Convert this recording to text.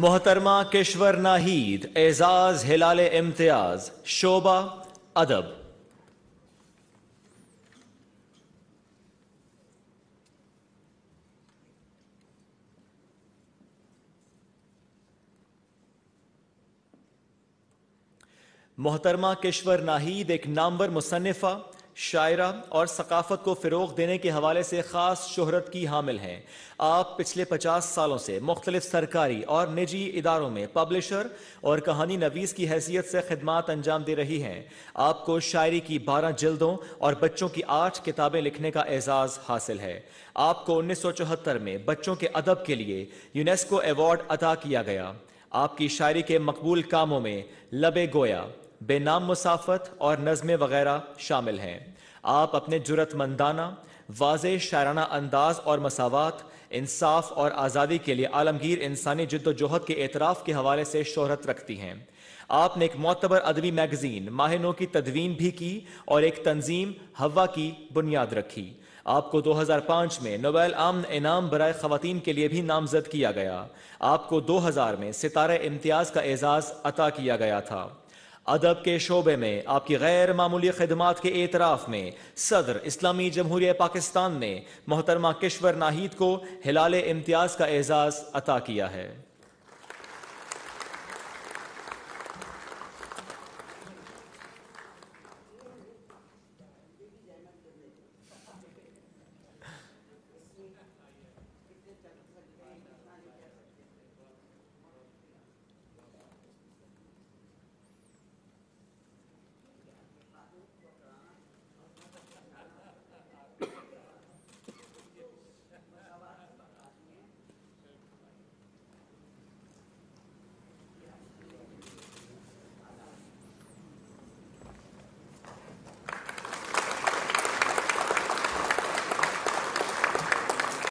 मोहतरमा केशवर नाहीद एजाज हिलाल इम्तियाज शोबा अदब मोहतरमा केशवर नाहीद एक नामवर मुसनफ़ा शायरा और सकाफ़त को फ़रोग देने के हवाले से ख़ास शहरत की हामिल हैं आप पिछले पचास सालों से मुख्तलिफ सरकारी और निजी इदारों में पब्लिशर और कहानी नवीस की हैसियत से खदमात अंजाम दे रही हैं आपको शायरी की बारह जल्दों और बच्चों की आठ किताबें लिखने का एजाज़ हासिल है आपको उन्नीस सौ चौहत्तर में बच्चों के अदब के लिए यूनेस्को एवॉर्ड अदा किया गया आपकी शायरी के मकबूल कामों में लबे गोया बेनाम मुसाफत और नज़में वगैरह शामिल हैं आप अपने जरूरतमंदाना वाज शायराना अंदाज और मसावत इंसाफ और आज़ादी के लिए आलमगीर इंसानी जद्दोजहद के एतराफ़ के हवाले से शोहरत रखती हैं आपने एक मोतबर अदबी मैगज़ीन माहनों की तदवीन भी की और एक तंजीम हवा की बुनियाद रखी आपको 2005 में नोबेल आम इनाम बरए ख़वान के लिए भी नामजद किया गया आपको 2000 में सितारा इम्तियाज़ का एज़ाज़ अता किया गया था अदब के शोबे में आपकी गैर मामूली खदमात के एतराफ़ में सदर इस्लामी जमहूरिया पाकिस्तान ने मोहतरमा किश्वर नाहिद को हिलाल इम्तियाज़ का एज़ाज़ अता किया है